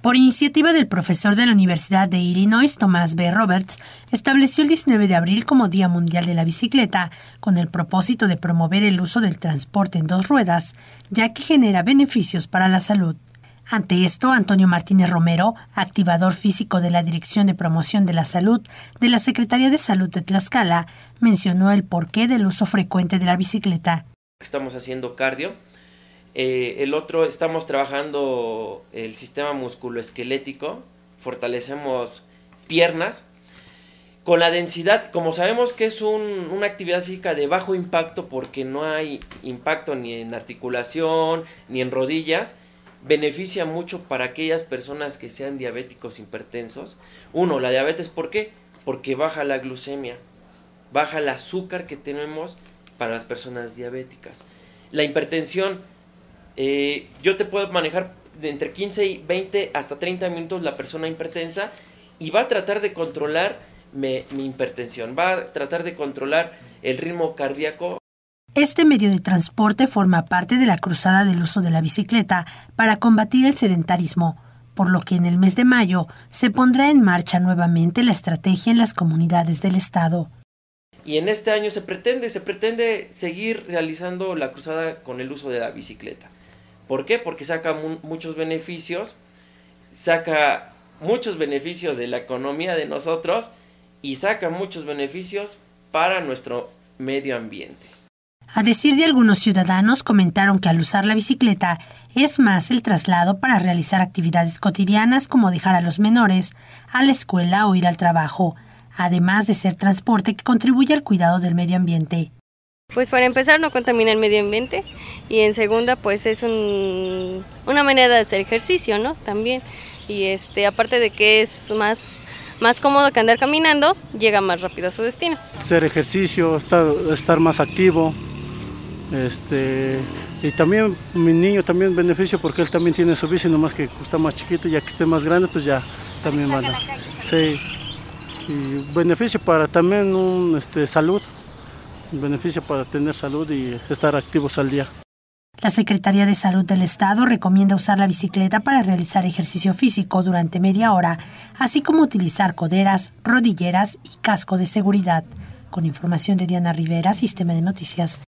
Por iniciativa del profesor de la Universidad de Illinois, Thomas B. Roberts, estableció el 19 de abril como Día Mundial de la Bicicleta, con el propósito de promover el uso del transporte en dos ruedas, ya que genera beneficios para la salud. Ante esto, Antonio Martínez Romero, activador físico de la Dirección de Promoción de la Salud de la Secretaría de Salud de Tlaxcala, mencionó el porqué del uso frecuente de la bicicleta. Estamos haciendo cardio eh, el otro, estamos trabajando el sistema musculoesquelético, fortalecemos piernas. Con la densidad, como sabemos que es una actividad física de bajo impacto porque no hay impacto ni en articulación, ni en rodillas, beneficia mucho para aquellas personas que sean diabéticos hipertensos. Uno, la diabetes, ¿por qué? Porque baja la glucemia, baja el azúcar que tenemos para las personas diabéticas. La hipertensión, eh, yo te puedo manejar de entre 15 y 20 hasta 30 minutos la persona hipertensa y va a tratar de controlar mi hipertensión, va a tratar de controlar el ritmo cardíaco. Este medio de transporte forma parte de la cruzada del uso de la bicicleta para combatir el sedentarismo, por lo que en el mes de mayo se pondrá en marcha nuevamente la estrategia en las comunidades del Estado. Y en este año se pretende, se pretende seguir realizando la cruzada con el uso de la bicicleta. ¿Por qué? Porque saca muchos beneficios, saca muchos beneficios de la economía de nosotros y saca muchos beneficios para nuestro medio ambiente. A decir de algunos ciudadanos, comentaron que al usar la bicicleta es más el traslado para realizar actividades cotidianas como dejar a los menores a la escuela o ir al trabajo, además de ser transporte que contribuye al cuidado del medio ambiente. Pues para empezar no contamina el medio ambiente y en segunda pues es una manera de hacer ejercicio, ¿no? También. Y este, aparte de que es más, más cómodo que andar caminando, llega más rápido a su destino. ser ejercicio, estar, más activo, este, y también mi niño también beneficio porque él también tiene su bici, nomás que está más chiquito, ya que esté más grande pues ya también manda. Sí. Y beneficio para también un este, salud beneficio para tener salud y estar activos al día. La Secretaría de Salud del Estado recomienda usar la bicicleta para realizar ejercicio físico durante media hora, así como utilizar coderas, rodilleras y casco de seguridad. Con información de Diana Rivera, Sistema de Noticias